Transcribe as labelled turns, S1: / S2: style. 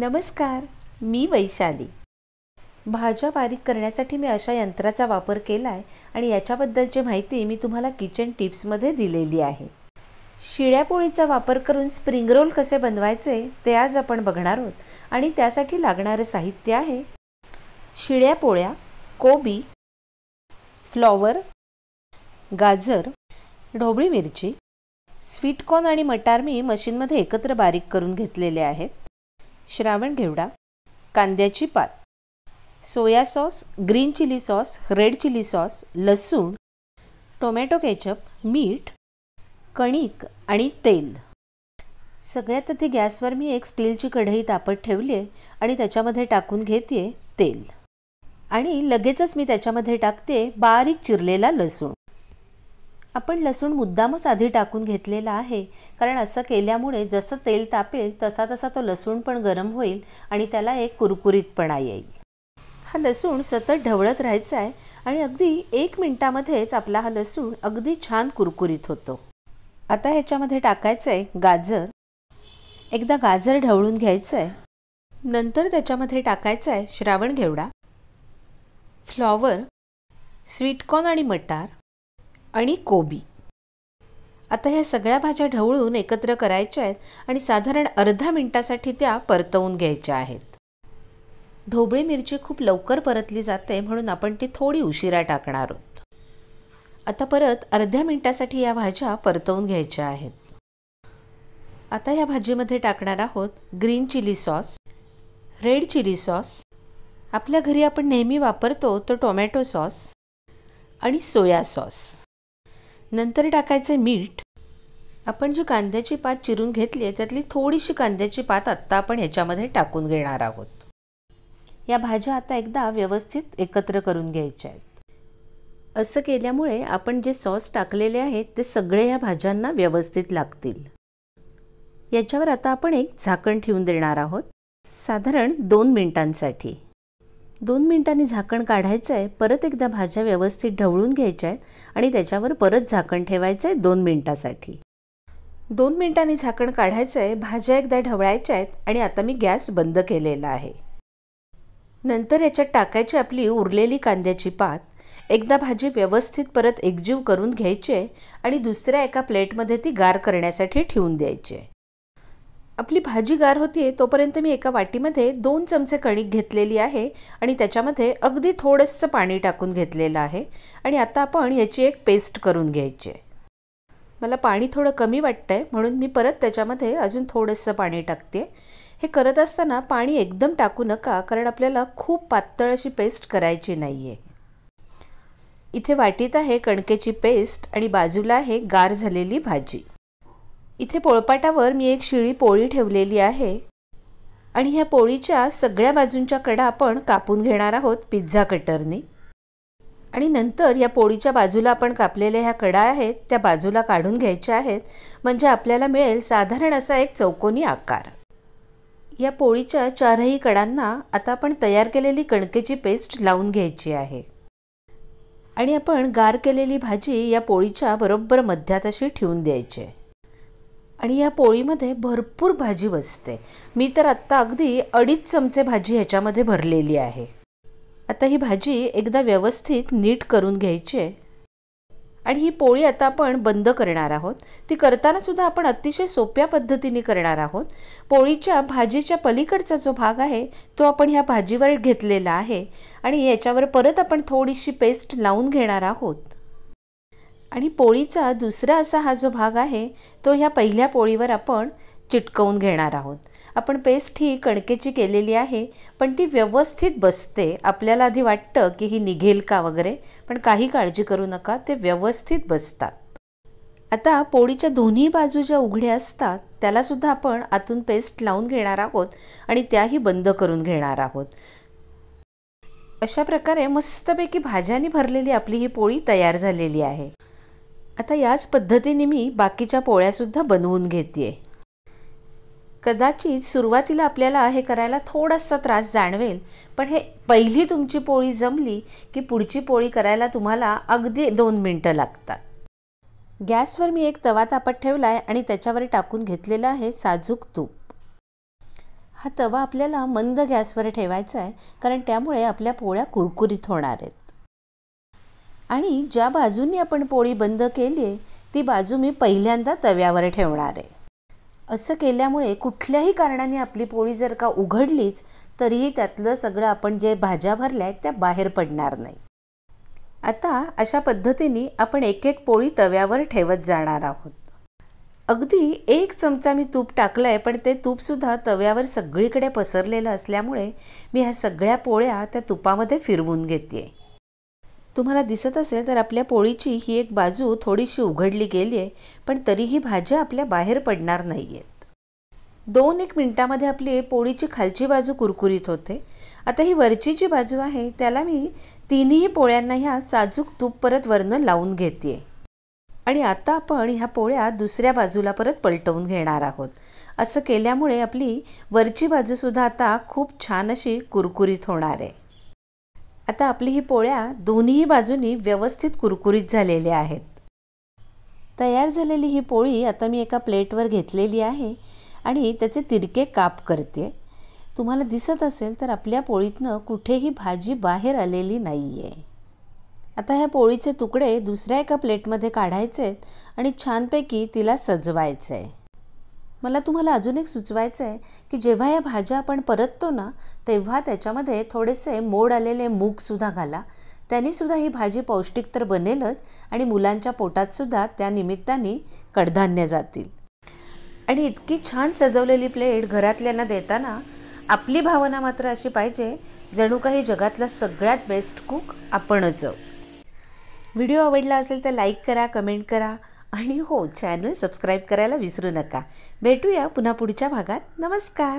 S1: नमस्कार मी वैशाली भाज्या बारीक करण्यासाठी मी अशा यंत्राचा वापर केला आहे आणि याच्याबद्दलची माहिती मी तुम्हाला किचन टिप्समध्ये दिलेली आहे शिळ्यापोळीचा वापर करून स्प्रिंग रोल कसे बनवायचे ते आज आपण बघणार आहोत आणि त्यासाठी लागणारे साहित्य आहे शिळ्यापोळ्या कोबी फ्लॉवर गाजर ढोबळी मिरची स्वीटकॉर्न आणि मटार मी मशीनमध्ये एकत्र बारीक करून घेतलेले आहेत श्रावण घेवडा कांद्याची पात soya sauce green chilli sauce red chilli sauce लसूण टोमॅटो केचप मीठ कणिक आणि तेल सगळ्यात आधी गॅसवर मी एक स्टीलची कढई तापत ठेवली आहे आणि त्याच्यामध्ये टाकून घेते तेल आणि लगेचच मी त्याच्यामध्ये टाकते बारीक चिरलेला लसूण आपण लसूण मुद्दामच आधी टाकून घेतलेला आहे कारण असं केल्यामुळे जसं तेल तापेल तसा तसा तो लसूण पण गरम होईल आणि त्याला एक कुरकुरीतपणा येईल हा लसूण सतत ढवळत राहायचा आहे आणि अगदी एक मिनटामध्येच आपला हा लसूण अगदी छान कुरकुरीत होतो आता ह्याच्यामध्ये टाकायचं आहे गाजर एकदा गाजर ढवळून घ्यायचं आहे नंतर त्याच्यामध्ये टाकायचं आहे श्रावण घेवडा फ्लॉवर स्वीटकॉर्न आणि मटार आणि कोबी आता ह्या सगळ्या भाज्या ढवळून एकत्र करायच्या आहेत आणि साधारण अर्धा मिनटासाठी त्या परतवून घ्यायच्या आहेत ढोबळी मिरची खूप लवकर परतली जाते म्हणून आपण ती थोडी उशिरा टाकणार आहोत आता परत अर्ध्या मिनटासाठी या भाज्या परतवून घ्यायच्या आहेत आता या भाजीमध्ये टाकणार आहोत green chilli sauce red chilli sauce आपल्या घरी आपण नेहमी वापरतो तो टोमॅटो सॉस आणि सोया सॉस नंतर टाकायचे मीठ आपण जी कांद्याची पात चिरून घेतली आहे त्यातली थोडीशी कांद्याची पात आत्ता आपण ह्याच्यामध्ये टाकून घेणार आहोत या भाज्या आता एकदा व्यवस्थित एकत्र करून घ्यायच्या आहेत असं केल्यामुळे आपण जे सॉस टाकलेले आहेत ते सगळे ह्या भाज्यांना व्यवस्थित लागतील याच्यावर आता आपण एक झाकण ठेवून देणार आहोत साधारण दोन मिनिटांसाठी दोन मिनटांनी झाकण काढायचं आहे परत एकदा भाज्या व्यवस्थित ढवळून घ्यायच्या आहेत आणि त्याच्यावर परत झाकण ठेवायचं आहे दोन मिनटासाठी दोन मिनिटांनी झाकण काढायचं आहे भाज्या एकदा ढवळायच्या आहेत आणि आता मी गॅस बंद केलेला आहे नंतर याच्यात टाकायची आपली उरलेली कांद्याची पात एकदा भाजी व्यवस्थित परत एकजीव करून घ्यायची आहे आणि दुसऱ्या एका प्लेटमध्ये ती गार करण्यासाठी ठेवून द्यायची आहे आपली भाजी गार होती तोपर्यंत मी एका वाटीमध्ये दोन चमचे कणिक घेतलेली आहे आणि त्याच्यामध्ये अगदी थोडंसं पाणी टाकून घेतलेलं आहे आणि आता आपण याची एक पेस्ट करून घ्यायची आहे मला पाणी थोडं कमी वाटतं आहे म्हणून मी परत त्याच्यामध्ये अजून थोडंसं पाणी टाकते हे करत असताना पाणी एकदम टाकू नका कारण आपल्याला खूप पातळ अशी पेस्ट करायची नाही आहे इथे वाटीत आहे कणकेची पेस्ट आणि बाजूला आहे गार झालेली भाजी इथे पोळपाटावर मी एक शिळी पोळी ठेवलेली आहे आणि ह्या पोळीच्या सगळ्या बाजूंच्या कडा आपण कापून घेणार आहोत पिझ्झा कटरने आणि नंतर या पोळीच्या बाजूला आपण कापलेल्या ह्या कडा आहेत त्या बाजूला काढून घ्यायच्या आहेत म्हणजे आपल्याला मिळेल साधारण असा एक चौकोनी आकार या पोळीच्या चारही कडांना आता आपण तयार केलेली कणकेची पेस्ट लावून घ्यायची आहे आणि आपण गार केलेली भाजी या पोळीच्या बरोबर मध्यात अशी ठेवून द्यायची आहे आणि या पोळीमध्ये भरपूर भाजी बसते मी तर आत्ता अगदी अडीच चमचे भाजी ह्याच्यामध्ये भरलेली आहे आता ही भाजी एकदा व्यवस्थित नीट करून घ्यायची आहे आणि ही पोळी आता आपण बंद करणार आहोत ती करताना सुद्धा आपण अतिशय सोप्या पद्धतीने करणार आहोत पोळीच्या भाजीच्या पलीकडचा जो भाग आहे तो आपण ह्या भाजीवर घेतलेला आहे आणि याच्यावर परत आपण थोडीशी पेस्ट लावून घेणार आहोत आणि पोळीचा दुसरा असा हा जो भाग आहे तो ह्या पहिल्या पोळीवर आपण चिटकवून घेणार आहोत आपण पेस्ट ही कणकेची केलेली आहे पण ती व्यवस्थित बसते आपल्याला आधी वाटतं की ही निघेल का वगैरे पण काही काळजी करू नका ते व्यवस्थित बसतात आता पोळीच्या दोन्ही बाजू ज्या उघड्या असतात त्यालासुद्धा आपण आतून पेस्ट लावून घेणार आहोत आणि त्याही बंद करून घेणार आहोत अशा प्रकारे मस्तपैकी भाज्यांनी भरलेली आपली ही पोळी तयार झालेली आहे आता याच पद्धतीने मी बाकीच्या पोळ्यासुद्धा बनवून घेते कदाचित सुरुवातीला आपल्याला हे करायला थोडासा त्रास जाणवेल पण हे पहिली तुमची पोळी जमली की पुढची पोळी करायला तुम्हाला अगदी दोन मिनटं लागतात गॅसवर मी एक तवा तापत ठेवला आहे आणि त्याच्यावर टाकून घेतलेलं आहे साजूक तूप हा तवा आपल्याला मंद गॅसवर ठेवायचा आहे कारण त्यामुळे आपल्या पोळ्या कुरकुरीत होणार आहेत आणि ज्या बाजूनी आपण पोळी बंद केली आहे ती बाजू मी पहिल्यांदा तव्यावर ठेवणार आहे असं केल्यामुळे कुठल्याही कारणाने आपली पोळी जर का उघडलीच तरीही त्यातलं सगळं आपण जे भाज्या भरल्या आहेत त्या बाहेर पडणार नाही आता अशा पद्धतीने आपण एक एक पोळी तव्यावर ठेवत जाणार आहोत अगदी एक चमचा मी तूप टाकलं आहे पण ते तूपसुद्धा तव्यावर सगळीकडे पसरलेलं असल्यामुळे मी ह्या सगळ्या पोळ्या त्या तुपामध्ये फिरवून घेते तुम्हाला दिसत असेल तर आपल्या पोळीची ही एक बाजू थोडीशी उघडली गेली आहे पण तरीही भाज्या आपल्या बाहेर पडणार नाही आहेत दोन एक मिनटामध्ये आपली पोळीची खालची बाजू कुरकुरीत होते आता ही वरची जी बाजू आहे त्याला मी तिन्ही पोळ्यांना ह्या साजूक तूप परत वरनं लावून घेते आणि आता आपण ह्या पोळ्या दुसऱ्या बाजूला परत पलटवून घेणार आहोत असं केल्यामुळे आपली वरची बाजूसुद्धा आता खूप छान अशी कुरकुरीत होणार आहे आता आपली ही पोळ्या दोन्ही बाजूनी व्यवस्थित कुरकुरीत झालेल्या आहेत तयार झालेली ही पोळी आता मी एका प्लेटवर घेतलेली आहे आणि त्याचे तिरके काप करते तुम्हाला दिसत असेल तर आपल्या पोळीतनं कुठेही भाजी बाहेर आलेली नाही आहे आता ह्या पोळीचे तुकडे दुसऱ्या एका प्लेटमध्ये काढायचे आहेत आणि छानपैकी तिला सजवायचं आहे मला तुम्हाला अजून एक सुचवायचं आहे की जेव्हा या भाज्या आपण परततो ना तेव्हा त्याच्यामध्ये थोडेसे मोड आलेले मूगसुद्धा घाला त्यांनीसुद्धा ही भाजी पौष्टिक तर बनेलच आणि मुलांच्या पोटातसुद्धा त्या निमित्ताने कडधान्य जातील आणि इतकी छान सजवलेली प्लेट घरातल्यांना देताना आपली भावना मात्र अशी पाहिजे जणू काही जगातला सगळ्यात बेस्ट कुक आपणच व्हिडिओ आवडला असेल तर लाईक करा कमेंट करा आणि हो चॅनल सबस्क्राईब करायला विसरू नका भेटूया पुन्हा पुढच्या भागात नमस्कार